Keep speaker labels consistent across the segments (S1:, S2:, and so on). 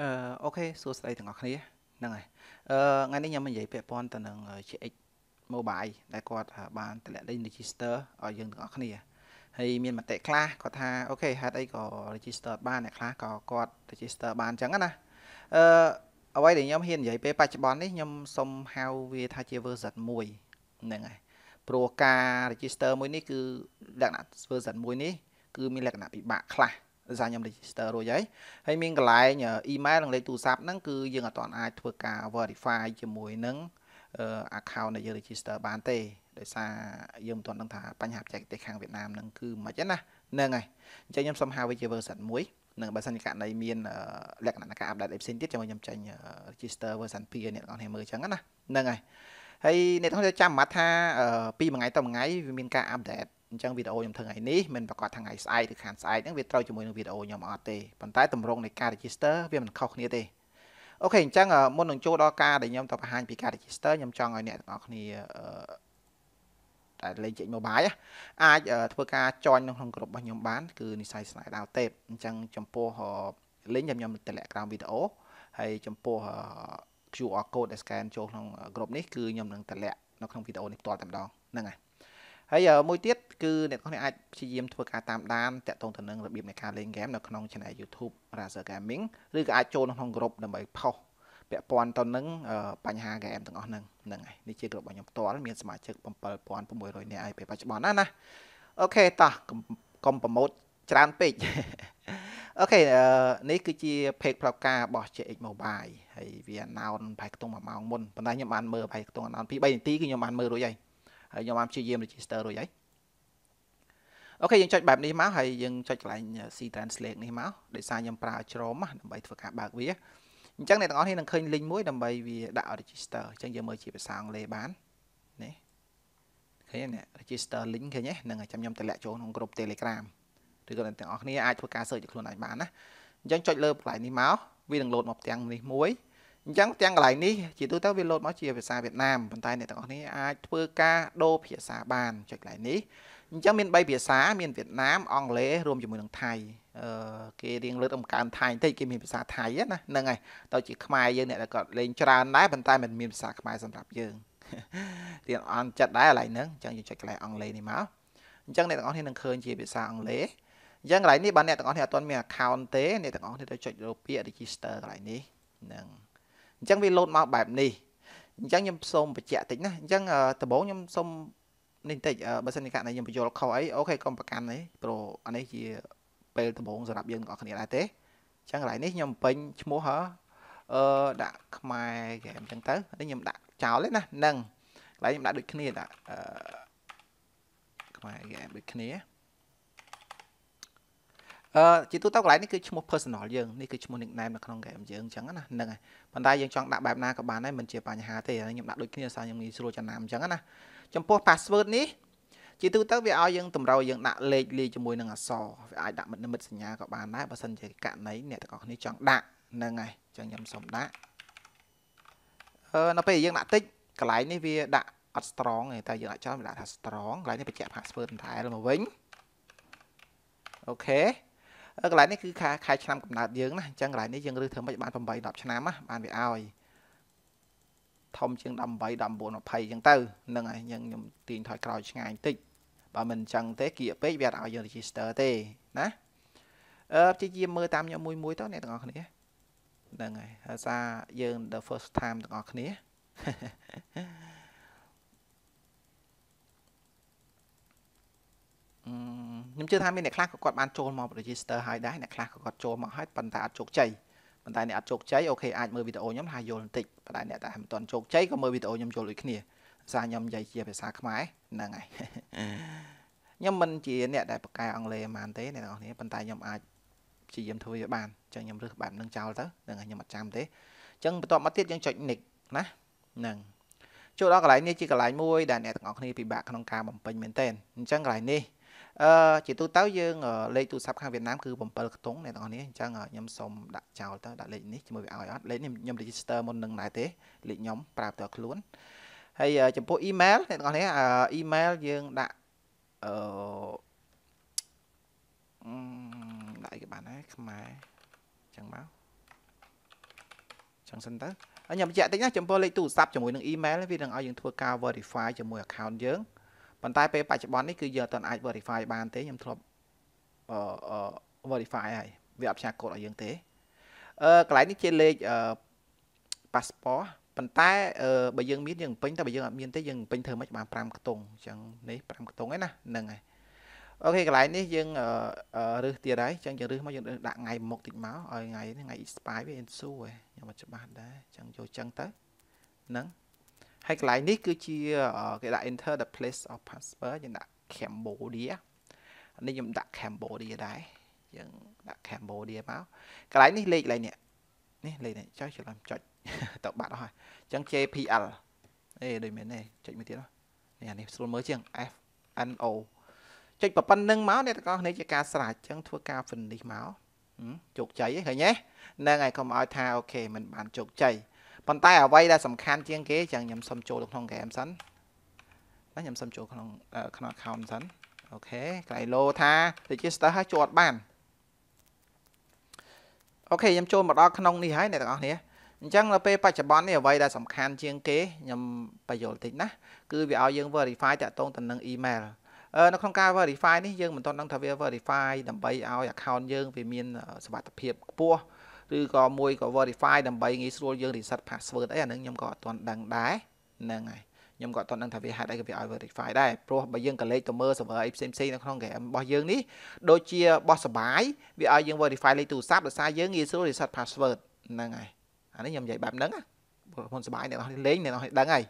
S1: អឺអូខេសួស្តីទាំងអស់គ្នាហ្នឹងហើយអឺថ្ងៃនេះខ្ញុំនិយាយពាក់ព័ន្ធទៅនឹង GX Mobile ដែលគាត់បានតម្លាក់លេខ register ឲ្យយើងទាំងអស់គ្នាហើយមានមតិខ្លះគាត់ថាអូខេហេតុអីក៏ register បានអ្នកខ្លះក៏គាត់ register បានអញ្ចឹងណាអឺអ្វីដែលខ្ញុំហ៊ាននិយាយពេលបច្ចុប្បន្ននេះខ្ញុំសុំហៅវាថាជា version 1ហ្នឹងហើយព្រោះការ register មួយនេះគឺលក្ខណៈ version 1នេះគឺមានលក្ខណៈពិបាកខ្លះដោយសារខ្ញុំ register រួចហើយហើយមានកន្លែង email និងលេខទូរស័ព្ទហ្នឹងគឺយើងអត់ទាន់អាចធ្វើការ verify ជាមួយនឹង account ដែលយើង register បានទេដោយសារយើងមិនទាន់ដឹងថាបញ្ហាបច្ចេកទេសខាងវៀតណាមហ្នឹងគឺមិនខ្មិចណាហ្នឹងហើយអញ្ចឹងខ្ញុំសុំហៅវាជា version 1នឹងបើសិនជាករណីមានលក្ខណៈការ update អីផ្សេងទៀតចាំខ្ញុំចេញ register version 2ឲ្យអ្នកនរគ្នាមើលអញ្ចឹងណាហ្នឹងហើយហើយអ្នកនរគ្នាចាំបាត់ថាពីមួយថ្ងៃទៅមួយថ្ងៃវាមានការ update អញ្ចឹងវីដេអូខ្ញុំធ្វើថ្ងៃនេះមិនប្រកាសថ្ងៃស្អែកឬខានស្អែកហ្នឹងវាត្រូវជាមួយនឹងវីដេអូខ្ញុំអត់ទេប៉ុន្តែតម្រងនៃការ register វាមិនខុសគ្នាទេអូខេអញ្ចឹងមុននឹងចូលដល់ការដែលខ្ញុំទៅបង្ហាញពីការ register ខ្ញុំចង់ឲ្យអ្នកទាំងអស់គ្នាតែលេងចេញ mobile អាចធ្វើការ join ក្នុងក្រុមរបស់ខ្ញុំបាន គឺនិស័យស្នាយដាវទេពអញ្ចឹងចំពោះ link ខ្ញុំទៅលាក់ក្រោមវីដេអូហើយចំពោះ QR code ដែល scan ចូលក្នុងក្រុមនេះគឺខ្ញុំនឹងតម្លាក់នៅក្នុងវីដេអូនេះផ្ទាល់តែម្ដងហ្នឹងហើយហើយមួយទៀតគឺអ្នកនរអាចព្យាយាមធ្វើការតាមដានតាក់ទងទៅនឹងរបៀបនៃការលេងហ្គេមនៅក្នុង channel YouTube Razer Gaming ឬក៏អាចចូលក្នុងក្រុមដើម្បីផុសពាក់ព័ន្ធទៅនឹងបញ្ហាហ្គេមទាំងអស់ហ្នឹងហ្នឹងហើយនេះជាក្រុមរបស់ខ្ញុំផ្ទាល់មានសមាជិក7600នាក់ហើយពេលបច្ចុប្បន្នណាណាអូខេតោះកុំប្រម៉ូតច្រើនពេកអូខេនេះគឺជា page ផ្លូវការរបស់ JX Mobile ហើយវា announce ប្រហែលខ្ទង់1ម៉ោងមុនប៉ុន្តែខ្ញុំបានមើលប្រហែលខ្ទង់ announce 2 3នាទីគឺខ្ញុំបានមើលរួចហើយហើយខ្ញុំបានព្យាយាម register រួចហើយអូខេយើងចុចបែបនេះមកហើយយើងចុចកន្លែង C translate នេះមកដោយសារខ្ញុំប្រើច្រមដើម្បីធ្វើការបើកវាអញ្ចឹងអ្នកទាំងអស់គ្នានឹងឃើញ link មួយដើម្បីវាដាក់ register អញ្ចឹងយើងមើលជាភាសាអង់គ្លេសបាននេះឃើញណា register link ឃើញហ្នឹងហើយចាំខ្ញុំតម្លាក់ចូលក្នុងក្រុម Telegram ឬក៏អ្នកទាំងអស់គ្នាអាចធ្វើការ search ខ្លួនឯងបានណាអញ្ចឹងចុចលើកន្លែងនេះមកវានឹង load មកផ្ទាំងនេះមួយអញ្ចឹងទាំងកន្លែងនេះជាទូទៅវាលោតមកជាភាសាវៀតណាមប៉ុន្តែអ្នកទាំងអស់គ្នាអាចធ្វើការដូរភាសាបានចុចកន្លែងនេះអញ្ចឹងមាន3ភាសាមានវៀតណាមអង់គ្លេសរួមជាមួយនឹងថៃអឺគេរៀងលើកអំកើនថៃបន្តិចគេមានភាសាថៃណាហ្នឹងហើយទៅជាខ្មែរយើងអ្នកក៏លេងច្រើនដែរប៉ុន្តែមិនមានភាសាខ្មែរសម្រាប់យើងរៀនអន់ចិត្តដែរកន្លែងហ្នឹងអញ្ចឹងយើងចុចកន្លែងអង់គ្លេសនេះមកអញ្ចឹងអ្នកទាំងអស់គ្នានឹងឃើញជាភាសាអង់គ្លេសអញ្ចឹងកន្លែងនេះបើអ្នកទាំងអស់គ្នាអត់ទាន់មាន account ទេអ្នកទាំងអស់គ្នាទៅចុចរកពាក្យ register កន្លែងនេះហ្នឹងអញ្ចឹងវាលោតមកបែបនេះអញ្ចឹងខ្ញុំសូមបញ្ជាក់តិចណាអញ្ចឹងដំបូងខ្ញុំសូមនេះបន្តិចបើសិនជាករណីខ្ញុំបញ្យល់ខុសអីអូខេកុំប្រកាន់ទេព្រោះអានេះជាពេលដំបូងសម្រាប់យើងទាំងអស់គ្នាដែរទេអញ្ចឹងកន្លែងនេះខ្ញុំពេញឈ្មោះហ៎អឺដាក់ខ្មែរហ្គេមអញ្ចឹងទៅនេះខ្ញុំដាក់ចោលទេណានឹងកន្លែងខ្ញុំដាក់ដូចគ្នាដាក់អឺខ្មែរហ្គេមដូចគ្នាអឺជាទូទៅកន្លែងនេះគឺឈ្មោះ personal យើងនេះគឺឈ្មោះ nickname នៅក្នុង game យើងអញ្ចឹងណាហ្នឹងហើយប៉ុន្តែយើងចង់ដាក់បែបណាក៏បានដែរមិនជាបញ្ហាទេខ្ញុំដាក់ដូចគ្នាសារខ្ញុំងាយស្រួលចំណាំអញ្ចឹងណាចំពោះ password នេះជាទូទៅវាឲ្យយើងតម្រូវយើងដាក់លេខលាយជាមួយនឹងអក្សរវាអាចដាក់និមិត្តសញ្ញាក៏បានដែរបើសិនជាករណីអ្នកទាំងអស់គ្នាចង់ដាក់ហ្នឹងហើយអញ្ចឹងខ្ញុំសូមដាក់អឺនៅពេលយើងដាក់តិចកន្លែងនេះវាដាក់អត់ strong ទេតែយើងអាចចង់វាដាក់ថា strong កន្លែងនេះបញ្ជាក់ password បន្ថែមមកវិញអូខេកន្លែងនេះគឺខែខែឆ្នាំកំណើតយើងណាអញ្ចឹងកន្លែងនេះយើងរើសធ្វើមិនបាន8 10ឆ្នាំណាបានវាឲ្យធំជាង18 19 20អញ្ចឹងទៅហ្នឹងហើយយើងខ្ញុំទាញថយក្រោយឆ្ងាយបន្តិចបើមិនអញ្ចឹងទេគៀកពេកវាអត់ឲ្យយើង register ទេណាអឺព្យាយាមមើលតាមខ្ញុំមួយមួយទៅអ្នកទាំងអស់គ្នាហ្នឹងហើយហើយសារយើង the first time ទាំងអស់គ្នាខ្ញុំជឿថាមានអ្នកខ្លះក៏គាត់បានចូលមក register ហើយដែរអ្នកខ្លះក៏គាត់ចូលមកហើយប៉ុន្តែអត់ជោគជ័យប៉ុន្តែអ្នកអត់ជោគជ័យអូខេអាចមើលវីដេអូខ្ញុំហើយយល់បន្តិចប៉ុន្តែអ្នកដែលមិនទាន់ជោគជ័យក៏មើលវីដេអូខ្ញុំយល់ដូចគ្នាសារខ្ញុំនិយាយជាភាសាខ្មែរហ្នឹងហើយខ្ញុំមិនជាអ្នកដែលប្រកែអង់គ្លេសប៉ុន្មានទេអ្នកនរគ្នាប៉ុន្តែខ្ញុំអាចព្យាយាមធ្វើវាបានអញ្ចឹងខ្ញុំរើសបែបនឹងចោលទៅហ្នឹងហើយខ្ញុំអត់ចាំទេអញ្ចឹងបន្ទាប់មកទៀតយើងចុច nick ណាហ្នឹងចូលដល់កន្លែងនេះជាកន្លែងមួយដែលអ្នកទាំងអស់គ្នាពិបាកក្នុងការបំពេញមែនទែនអញ្ចឹងកន្លែងនេះអឺជាទូទៅយើងលេខទូរស័ព្ទខាងវៀតណាមគឺ7ខ្ទង់អ្នកទាំងអស់នេះអញ្ចឹងខ្ញុំសូមដាក់ចោលទៅដាក់លេខនេះជាមួយវាឲ្យអត់លេខនេះខ្ញុំ register មុននឹងដែរទេលេខខ្ញុំប្រាប់ទៅខ្លួនហើយចំពោះ email អ្នកទាំងអស់នេះ email យើងដាក់អឺដាក់គេបានហើយខ្មែរអញ្ចឹងមកចឹងសិនទៅហើយខ្ញុំបញ្ជាក់តិចណាចំពោះលេខទូរស័ព្ទជាមួយនឹង email វានឹងឲ្យយើងធ្វើការ verify ជាមួយ account យើងប៉ុន្តែពេលបច្ចុប្បន្ននេះគឺយើងអត់អាច verify បានទេខ្ញុំធ្លាប់អឺ verify ហើយវាអត់ផ្សាយកូដឲ្យយើងទេអឺកន្លែងនេះជាលេខអឺ passport ប៉ុន្តែបើយើងមានយើងពេញតែបើយើងអត់មានទេយើងពេញធ្វើមិនបាន5ខ្ទង់អញ្ចឹងនេះ5ខ្ទង់ឯណាហ្នឹងហើយអូខេកន្លែងនេះយើងរើសទៀតហើយអញ្ចឹងយើងរើសមកយើងដាក់ថ្ងៃមុខតិចមកឲ្យថ្ងៃថ្ងៃ expire វា ensue ឯងខ្ញុំអត់ច្បាស់ដែរអញ្ចឹងយកអញ្ចឹងទៅហ្នឹងហើយកន្លែងនេះគឺជាគេដាក់ enter the place of password យើងដាក់ Cambodia នេះខ្ញុំដាក់ Cambodia ដែរយើងដាក់ Cambodia មកកន្លែងនេះលេខកន្លែងនេះនេះលេខនេះចុចច្រឡំចុចទៅបាត់អស់ហើយអញ្ចឹង JPL អេដូចមែនទេចុចមួយទៀតនេះអានេះស្រួលមើលជាង FNO ចុចប៉ុណ្្នឹងមកអ្នកទាំងអស់គ្នាជាការស្រាវជ្រាវអញ្ចឹងធ្វើការ finish មកជោគជ័យឃើញទេហ្នឹងហើយកុំឲ្យថាអូខេមិនបានជោគជ័យប៉ុន្តែអ្វីដែលសំខាន់ជាងគេចឹងខ្ញុំសុំចូលទៅក្នុង game សិនណាខ្ញុំសុំចូលក្នុងក្នុង account សិនអូខេកន្លែង low ថា register ឲ្យចូលអត់បានអូខេខ្ញុំចូលមកដល់ក្នុងនេះហើយអ្នកទាំងអស់គ្នាអញ្ចឹងដល់ពេលបច្ចុប្បន្ននេះអ្វីដែលសំខាន់ជាងគេខ្ញុំបញ្យល់តិចណា គឺវាឲ្យយើង verify តាក់ទងទៅនឹង email នៅក្នុងការ verify នេះយើងមិនទាន់ដឹងថាវា verify ដើម្បីឲ្យ account យើងវាមានសុវត្ថិភាពខ្ពស់ឬក៏មួយក៏ verify ដើម្បីងាយស្រួលយើង reset password អីអានឹងខ្ញុំក៏អត់ទាន់ដឹងដែរហ្នឹងហើយខ្ញុំក៏អត់ទាន់ដឹងថាវាហេតុអីក៏វាឲ្យ verify ដែរព្រោះបើយើងក៏លេខទៅមើល server អីផ្សេងៗនៅក្នុង game របស់យើងនេះដូចជាបោះសបាយ វាឲ្យយើង verify លេខទូរស័ព្ទដោយសារយើងងាយស្រួល reset password ហ្នឹងហើយអានេះខ្ញុំនិយាយបែបហ្នឹងណាហ៊ុនសបាយអ្នកនរលេងអ្នកនរដឹងហើយ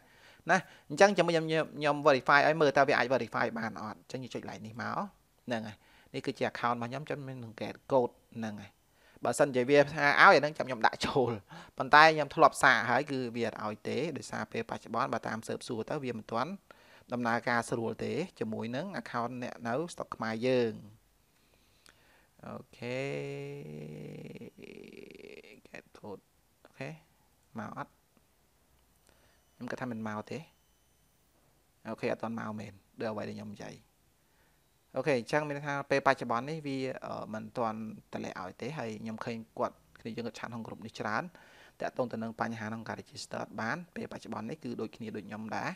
S1: ណាអញ្ចឹងចាំខ្ញុំខ្ញុំ verify ឲ្យមើលតើវាអាច verify បានអត់អញ្ចឹងខ្ញុំចុច line នេះមកហ្នឹងហើយនេះគឺជា account របស់ខ្ញុំចាំមាននឹង get code ហ្នឹងហើយបើសិនជាវាថាឲ្យអានឹងចាំខ្ញុំដាក់ចូលប៉ុន្តែខ្ញុំធ្លាប់សារហើយគឺវាអត់ឲ្យទេដោយសារពេលបច្ចុប្បន្នបើតាមស៊ើបសួរទៅវាមិនទាន់ដំណើរការស្រួលទេជាមួយនឹង account អ្នកនៅ stock ខ្មែរយើងអូខេ get code អូខេមកអត់ខ្ញុំគិតថាមិនមកទេអូខេអត់ទាន់មកមែនដូចអ្វីដែលខ្ញុំនិយាយអូខេអញ្ចឹងមានថាពេលបច្ចុប្បន្ននេះវាមិនទាន់តម្លាក់ឲ្យទេហើយខ្ញុំឃើញគាត់គ្នាយើងក៏ឆាតក្នុងក្រុមនេះច្រើនតាក់ទងទៅនឹងបញ្ហាក្នុងការ register បានពេលបច្ចុប្បន្ននេះគឺដូចគ្នាដូចខ្ញុំដែរ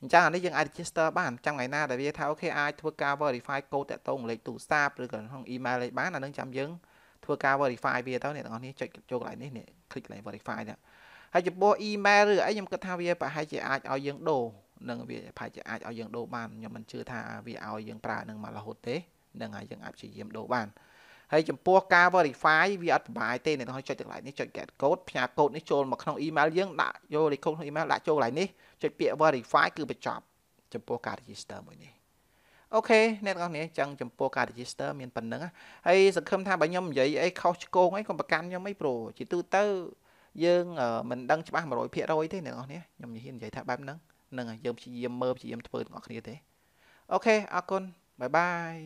S1: អញ្ចឹងអានេះយើងអាច register បានចាំថ្ងៃណាដែលវាថាអូខេអាចធ្វើការ verify code តាក់ទងលេខទូរស័ព្ទឬក៏ក្នុង email លេខបានអានឹងចាំយើងធ្វើការ verify វាទៅអ្នកទាំងអស់នេះចុចចូលកន្លែងនេះនេះ click កន្លែង verify នេះហើយចំពោះ email ឬអីខ្ញុំគិតថាវាប្រហែលជាអាចឲ្យយើងដូរនឹងវាប្រហែលជាអាចឲ្យយើងដូរបានខ្ញុំមិនជឿថាវាឲ្យយើងប្រើនឹងមករហូតទេនឹងហើយយើងអាចព្យាយាមដូរបានហើយចំពោះការ verify វាអត់ប្របាយទេអ្នកនរចុចទាំង lain នេះចុច get code ផ្ញើ code នេះចូលមកក្នុង email យើង ដាក់យក record ក្នុង email ដាក់ចូល lain នេះចុចពាក្យ verify គឺបញ្ចប់ចំពោះការ register មួយនេះអូខេអ្នកទាំងអស់គ្នាចឹងចំពោះការ register មានប៉ុណ្្នឹងហើយសង្ឃឹមថាបើខ្ញុំនិយាយអីខុសឆ្គងអីកុំប្រកាន់ខ្ញុំអីព្រោះជាទូទៅយើងមិនដឹងច្បាស់100%ទេអ្នកទាំងអស់គ្នាខ្ញុំនិយាយថាបែបហ្នឹងនឹងយើងព្យាយាមមើលព្យាយាមធ្វើទាំងអស់គ្នាទេអូខេអរគុណបាយបាយ